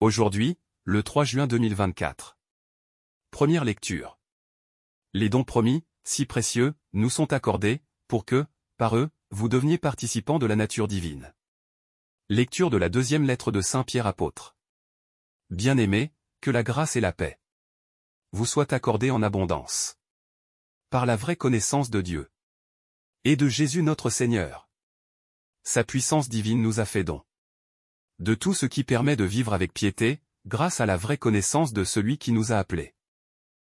Aujourd'hui, le 3 juin 2024. Première lecture. Les dons promis, si précieux, nous sont accordés, pour que, par eux, vous deveniez participants de la nature divine. Lecture de la deuxième lettre de Saint Pierre apôtre. Bien-aimés, que la grâce et la paix vous soient accordées en abondance. Par la vraie connaissance de Dieu. Et de Jésus notre Seigneur. Sa puissance divine nous a fait don de tout ce qui permet de vivre avec piété, grâce à la vraie connaissance de celui qui nous a appelés.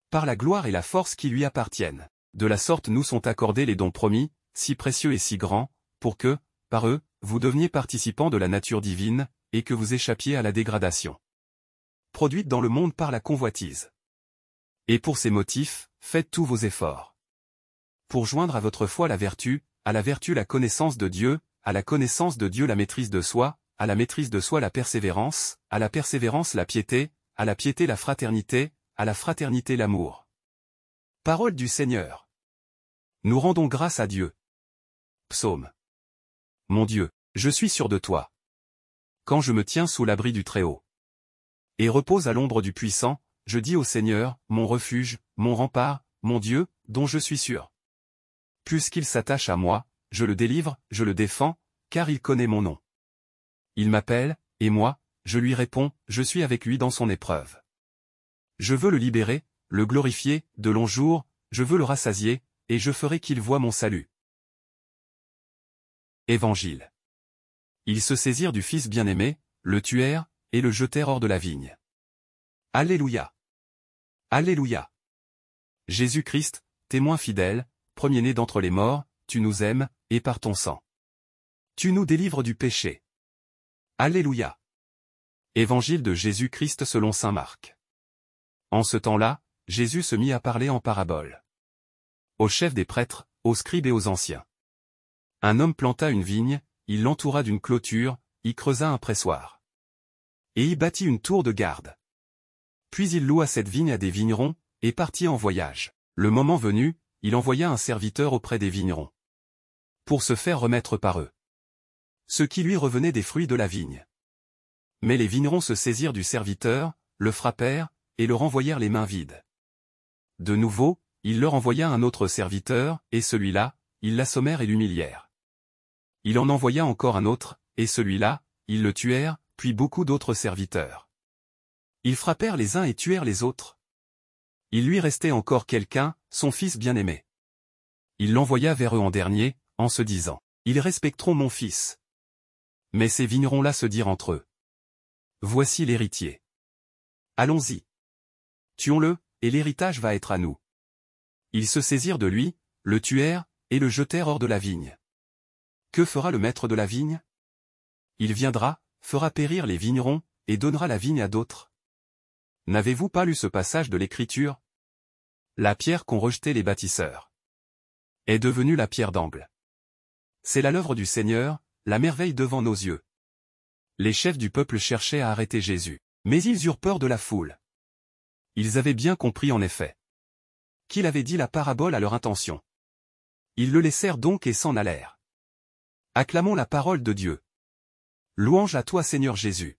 Par la gloire et la force qui lui appartiennent, de la sorte nous sont accordés les dons promis, si précieux et si grands, pour que, par eux, vous deveniez participants de la nature divine, et que vous échappiez à la dégradation. Produite dans le monde par la convoitise. Et pour ces motifs, faites tous vos efforts. Pour joindre à votre foi la vertu, à la vertu la connaissance de Dieu, à la connaissance de Dieu la maîtrise de soi, à la maîtrise de soi la persévérance, à la persévérance la piété, à la piété la fraternité, à la fraternité l'amour. Parole du Seigneur. Nous rendons grâce à Dieu. Psaume. Mon Dieu, je suis sûr de toi. Quand je me tiens sous l'abri du Très-Haut et repose à l'ombre du Puissant, je dis au Seigneur, mon refuge, mon rempart, mon Dieu, dont je suis sûr. Puisqu'il s'attache à moi, je le délivre, je le défends, car il connaît mon nom il m'appelle, et moi, je lui réponds, je suis avec lui dans son épreuve. Je veux le libérer, le glorifier, de longs jours, je veux le rassasier, et je ferai qu'il voie mon salut. Évangile. Ils se saisirent du Fils bien-aimé, le tuèrent, et le jetèrent hors de la vigne. Alléluia. Alléluia. Jésus-Christ, témoin fidèle, premier-né d'entre les morts, tu nous aimes, et par ton sang. Tu nous délivres du péché. Alléluia. Évangile de Jésus-Christ selon Saint Marc. En ce temps-là, Jésus se mit à parler en parabole. Aux chefs des prêtres, aux scribes et aux anciens. Un homme planta une vigne, il l'entoura d'une clôture, y creusa un pressoir. Et y bâtit une tour de garde. Puis il loua cette vigne à des vignerons, et partit en voyage. Le moment venu, il envoya un serviteur auprès des vignerons. Pour se faire remettre par eux ce qui lui revenait des fruits de la vigne. Mais les vignerons se saisirent du serviteur, le frappèrent, et le renvoyèrent les mains vides. De nouveau, il leur envoya un autre serviteur, et celui-là, ils l'assommèrent et l'humilièrent. Il en envoya encore un autre, et celui-là, ils le tuèrent, puis beaucoup d'autres serviteurs. Ils frappèrent les uns et tuèrent les autres. Il lui restait encore quelqu'un, son fils bien-aimé. Il l'envoya vers eux en dernier, en se disant, Ils respecteront mon fils. Mais ces vignerons-là se dirent entre eux. Voici l'héritier. Allons-y. Tuons-le, et l'héritage va être à nous. Ils se saisirent de lui, le tuèrent, et le jetèrent hors de la vigne. Que fera le maître de la vigne Il viendra, fera périr les vignerons, et donnera la vigne à d'autres. N'avez-vous pas lu ce passage de l'Écriture La pierre qu'ont rejeté les bâtisseurs est devenue la pierre d'angle. C'est la l'œuvre du Seigneur, la merveille devant nos yeux. Les chefs du peuple cherchaient à arrêter Jésus, mais ils eurent peur de la foule. Ils avaient bien compris en effet qu'il avait dit la parabole à leur intention. Ils le laissèrent donc et s'en allèrent. Acclamons la parole de Dieu. Louange à toi Seigneur Jésus.